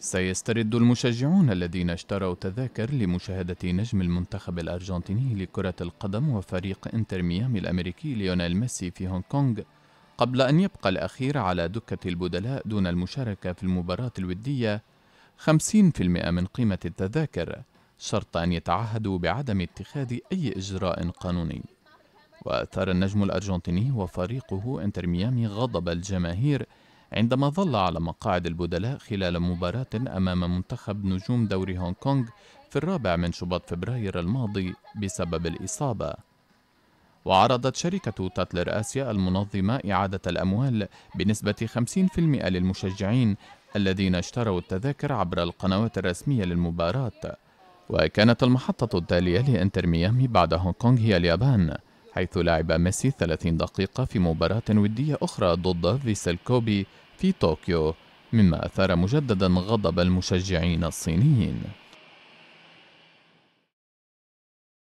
سيسترد المشجعون الذين اشتروا تذاكر لمشاهدة نجم المنتخب الأرجنتيني لكرة القدم وفريق إنتر ميامي الأمريكي ليونيل ميسي في هونغ كونغ قبل أن يبقى الأخير على دكة البدلاء دون المشاركة في المباراة الودية 50% من قيمة التذاكر شرط أن يتعهدوا بعدم اتخاذ أي إجراء قانوني وأثار النجم الأرجنتيني وفريقه إنتر ميامي غضب الجماهير عندما ظل على مقاعد البدلاء خلال مباراة أمام منتخب نجوم دوري هونغ كونغ في الرابع من شباط فبراير الماضي بسبب الإصابة وعرضت شركة تاتلر آسيا المنظمة إعادة الأموال بنسبة 50% للمشجعين الذين اشتروا التذاكر عبر القنوات الرسمية للمباراة وكانت المحطة التالية لإنتر ميامي بعد هونغ كونغ هي اليابان حيث لعب ميسي 30 دقيقة في مباراة ودية أخرى ضد فيسل كوبي في طوكيو مما أثار مجددا غضب المشجعين الصينيين